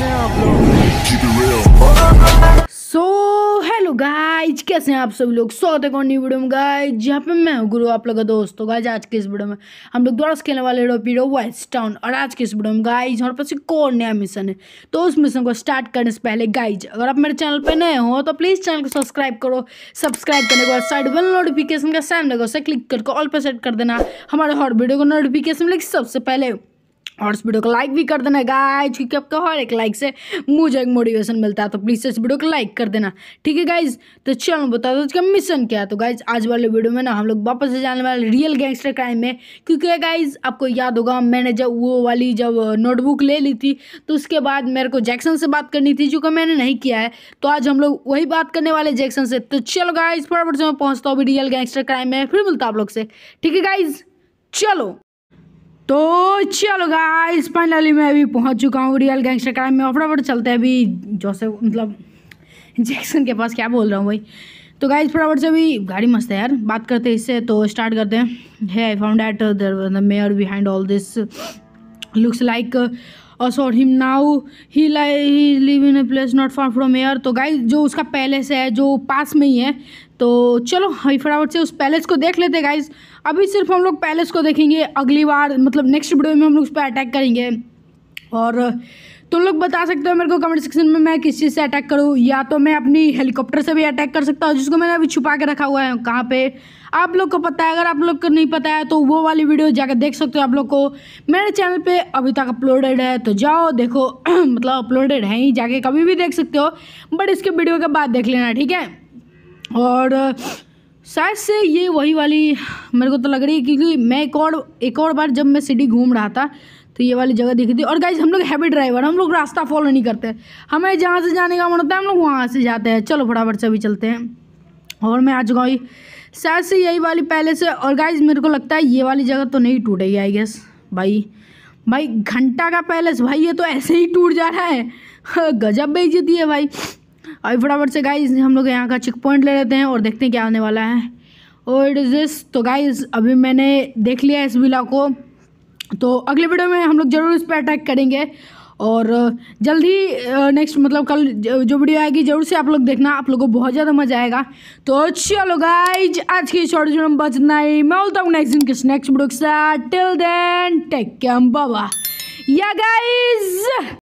कैसे हैं आप लोग सो हेलो गाइज कैसे हैं आप सब लोग सौते कौन न्यू वीडियो में गाइज यहाँ पे मैं हूँ गुरु आप लोग का दोस्तों गाइज आज के इस वीडियो में हम लोग द्वारा खेलने वाले पीडो वाइस टाउन और आज के इस वीडियो में गाइज हमारे पास एक और नया मिशन है तो उस मिशन को स्टार्ट करने से पहले गाइज अगर आप मेरे चैनल पर नए हो तो प्लीज़ चैनल को सब्सक्राइब करो सब्सक्राइब करने के बाद साइड बेल नोटिफिकेशन का सैन लगा उसे क्लिक करके ऑल पर सेट कर देना हमारे हर वीडियो को नोटिफिकेशन मिलेगी सबसे पहले और इस वीडियो को लाइक भी कर देना गाइज क्योंकि आपको हर एक लाइक से मुझे एक मोटिवेशन मिलता है तो प्लीज़ इस वीडियो को लाइक कर देना ठीक है गाइज तो चलो बता दो इसका मिशन क्या है तो गाइज आज वाले वीडियो में ना हम लोग वापस से जाने वाले रियल गैंगस्टर क्राइम में क्योंकि गाइज आपको याद होगा मैंने जब वो वाली जब नोटबुक ले ली थी तो उसके बाद मेरे को जैक्सन से बात करनी थी जो कि मैंने नहीं किया है तो आज हम लोग वही बात करने वाले जैक्सन से तो चलो गाइज फटाफट से मैं पहुँचता हूँ रियल गैंगस्टर क्राइम में फिर मिलता आप लोग से ठीक है गाइज चलो तो चलो गाइस फाइनली मैं अभी पहुंच चुका हूँ रियल गैंगस्टर क्राइम में फटाफट चलते हैं अभी से मतलब जैक्सन के पास क्या बोल रहा हूँ भाई तो गाइस फटाफट से अभी गाड़ी मस्त है यार बात करते हैं इससे तो स्टार्ट करते हैं है I found at the mayor behind all this looks like और him now he lie live in a place not far from air तो गाइज जो उसका पैलेस है जो पास में ही है तो चलो हाई फटाफट से उस पैलेस को देख लेते गाइज अभी सिर्फ हम लोग पैलेस को देखेंगे अगली बार मतलब नेक्स्ट वीडियो में हम लोग उस पर अटैक करेंगे और तुम लोग बता सकते हो मेरे को कमेंट सेक्शन में मैं किस चीज़ से अटैक करूँ या तो मैं अपनी हेलीकॉप्टर से भी अटैक कर सकता हूँ जिसको मैंने अभी छुपा के रखा हुआ है कहाँ पे आप लोग को पता है अगर आप लोग को नहीं पता है तो वो वाली वीडियो जाकर देख सकते हो आप लोग को मेरे चैनल पे अभी तक अपलोडेड है तो जाओ देखो मतलब अपलोडेड है ही जाके कभी भी देख सकते हो बट इसके वीडियो के बाद देख लेना ठीक है और शायद से ये वही वाली मेरे को तो लग रही है क्योंकि मैं एक और एक और बार जब मैं सिटी घूम रहा था तो ये वाली जगह दिखी थी और गाइज हम लोग हैबिट ड्राइवर हम लोग रास्ता फॉलो नहीं करते हमें जहाँ से जाने का मन होता है हम लोग वहाँ से जाते हैं चलो फटाफट से अभी चलते हैं और मैं आ चुका हूँ शायद से यही वाली पहले से और गाइज मेरे को लगता है ये वाली जगह तो नहीं टूटेगी आई गेस भाई भाई घंटा का पैलेस भाई ये तो ऐसे ही टूट जा रहा है हाँ, गजब बेइज्जती है भाई अभी फटाफट से गाइज हम लोग यहाँ का चेक पॉइंट ले लेते हैं और देखते हैं क्या आने वाला है और इट इज़ दिस तो गाइज अभी मैंने देख लिया इस विला को तो अगले वीडियो में हम लोग ज़रूर इस पर अटैक करेंगे और जल्द ही नेक्स्ट मतलब कल जो वीडियो आएगी ज़रूर से आप लोग देखना आप लोगों को बहुत ज़्यादा मज़ा आएगा तो चलो गाइज आज की शॉर्ट वीडियो में बस ही मैं बोलता हूँ नेक्स्ट दिन किस नेक्स्ट वीडियो के साथ टिल देन टेक बाबा या गाइज